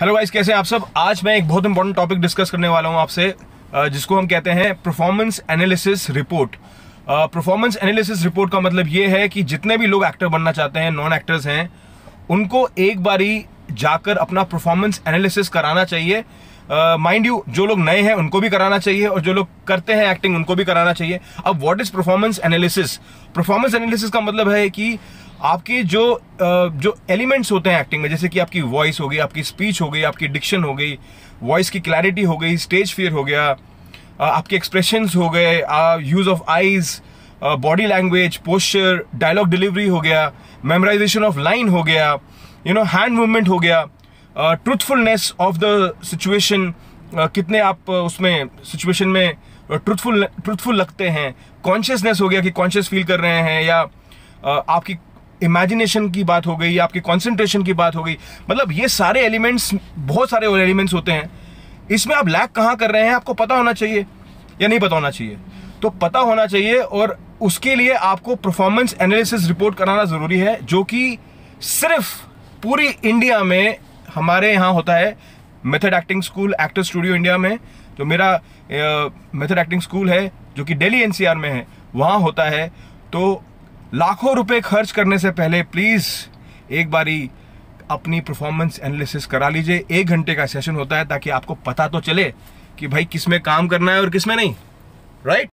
hello guys कैसे हैं आप सब आज मैं एक बहुत इंपॉर्टेंट टॉपिक डिस्कस करने वाला हूं आपसे जिसको हम कहते हैं performance analysis report performance analysis report का मतलब ये है कि जितने भी लोग एक्टर बनना चाहते हैं नॉन एक्टर्स हैं उनको एक बारी जाकर अपना परफॉर्मेंस एनालिसिस कराना चाहिए माइंड uh, यू जो लोग नए हैं उनको भी कराना चाहिए और जो लोग करते हैं एक्टिंग उनको भी कराना चाहिए अब what is performance analysis performance analysis का मतलब है कि uh, आपके जो जो एलिमेंट्स होते हैं एक्टिंग में जैसे कि आपकी वॉइस हो गई आपकी स्पीच हो गई आपकी डिक्शन हो गई वॉइस की क्लैरिटी हो गई स्टेज फियर हो गया आपके एक्सप्रेशन हो गए use of eyes body language posture dialogue delivery हो गया मेमोराइजेशन ऑफ लाइन हो गया यू नो हैंड मूवमेंट हो गया ट्रूथफुलनेस ऑफ द सिचुएशन कितने आप उसमें सिचुएशन में ट्रूथफुल ट्रूथफुल लगते हैं कॉन्शियसनेस हो गया कि कॉन्शियस फील कर रहे हैं या आपकी इमेजिनेशन की बात हो गई आपकी कॉन्सेंट्रेशन की बात हो गई मतलब ये सारे एलिमेंट्स बहुत सारे और एलिमेंट्स होते हैं इसमें आप लैक कहाँ कर रहे हैं आपको पता होना चाहिए या नहीं पता होना चाहिए तो पता होना चाहिए और उसके लिए आपको परफॉर्मेंस एनालिसिस रिपोर्ट कराना ज़रूरी है जो कि सिर्फ पूरी इंडिया में हमारे यहाँ होता है method acting school actor studio India में जो मेरा मेथड एक्टिंग स्कूल है जो कि दिल्ली एनसीआर में है वहाँ होता है तो लाखों रुपए खर्च करने से पहले प्लीज़ एक बारी अपनी परफॉर्मेंस एनालिसिस करा लीजिए एक घंटे का सेशन होता है ताकि आपको पता तो चले कि भाई किस में काम करना है और किस में नहीं राइट